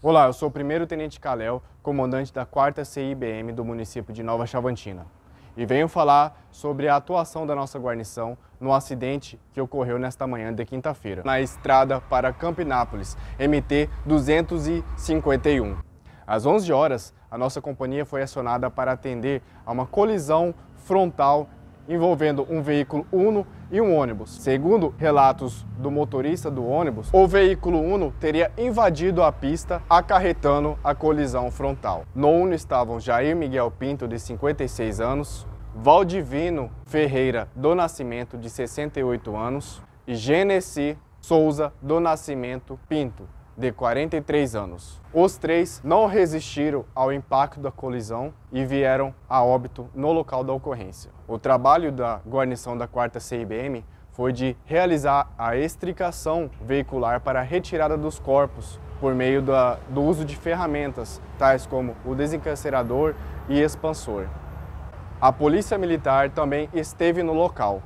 Olá, eu sou o primeiro Tenente Calel, comandante da 4 CIBM do município de Nova Chavantina. E venho falar sobre a atuação da nossa guarnição no acidente que ocorreu nesta manhã de quinta-feira, na estrada para Campinápolis, MT 251. Às 11 horas, a nossa companhia foi acionada para atender a uma colisão frontal envolvendo um veículo Uno e um ônibus. Segundo relatos do motorista do ônibus, o veículo Uno teria invadido a pista, acarretando a colisão frontal. No Uno estavam Jair Miguel Pinto, de 56 anos, Valdivino Ferreira do Nascimento, de 68 anos, e Genesi Souza do Nascimento Pinto, de 43 anos. Os três não resistiram ao impacto da colisão e vieram a óbito no local da ocorrência. O trabalho da guarnição da 4 CIBM foi de realizar a extricação veicular para a retirada dos corpos por meio da, do uso de ferramentas, tais como o desencarcerador e expansor. A Polícia Militar também esteve no local,